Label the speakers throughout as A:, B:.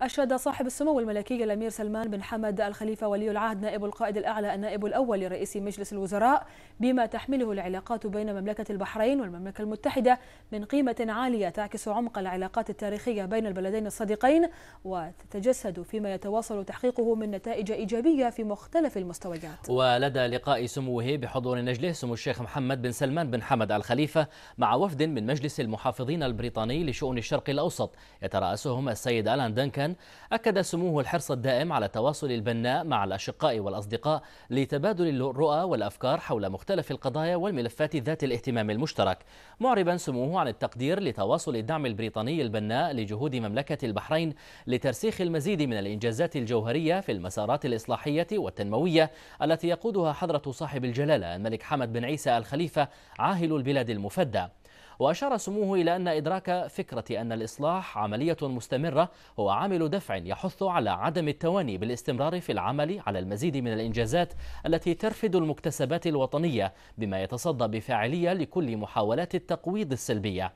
A: أشاد صاحب السمو الملكي الأمير سلمان بن حمد الخليفة ولي العهد نائب القائد الأعلى النائب الأول لرئيس مجلس الوزراء بما تحمله العلاقات بين مملكة البحرين والمملكة المتحدة من قيمة عالية تعكس عمق العلاقات التاريخية بين البلدين الصديقين وتتجسد فيما يتواصل تحقيقه من نتائج إيجابية في مختلف المستويات
B: ولدى لقاء سموه بحضور نجله سمو الشيخ محمد بن سلمان بن حمد الخليفة مع وفد من مجلس المحافظين البريطاني لشؤون الشرق الأوسط يترأسهم السيد ألان دنكا البنان أكد سموه الحرص الدائم على تواصل البناء مع الأشقاء والأصدقاء لتبادل الرؤى والأفكار حول مختلف القضايا والملفات ذات الاهتمام المشترك معربا سموه عن التقدير لتواصل الدعم البريطاني البناء لجهود مملكة البحرين لترسيخ المزيد من الإنجازات الجوهرية في المسارات الإصلاحية والتنموية التي يقودها حضرة صاحب الجلالة الملك حمد بن عيسى الخليفة عاهل البلاد المفدى وأشار سموه إلى أن إدراك فكرة أن الإصلاح عملية مستمرة هو عامل دفع يحث على عدم التواني بالاستمرار في العمل على المزيد من الإنجازات التي ترفد المكتسبات الوطنية بما يتصدى بفاعلية لكل محاولات التقويض السلبية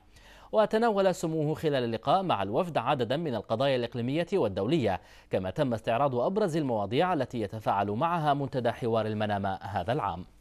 B: وتناول سموه خلال اللقاء مع الوفد عددا من القضايا الإقليمية والدولية كما تم استعراض أبرز المواضيع التي يتفاعل معها منتدى حوار المنامة هذا العام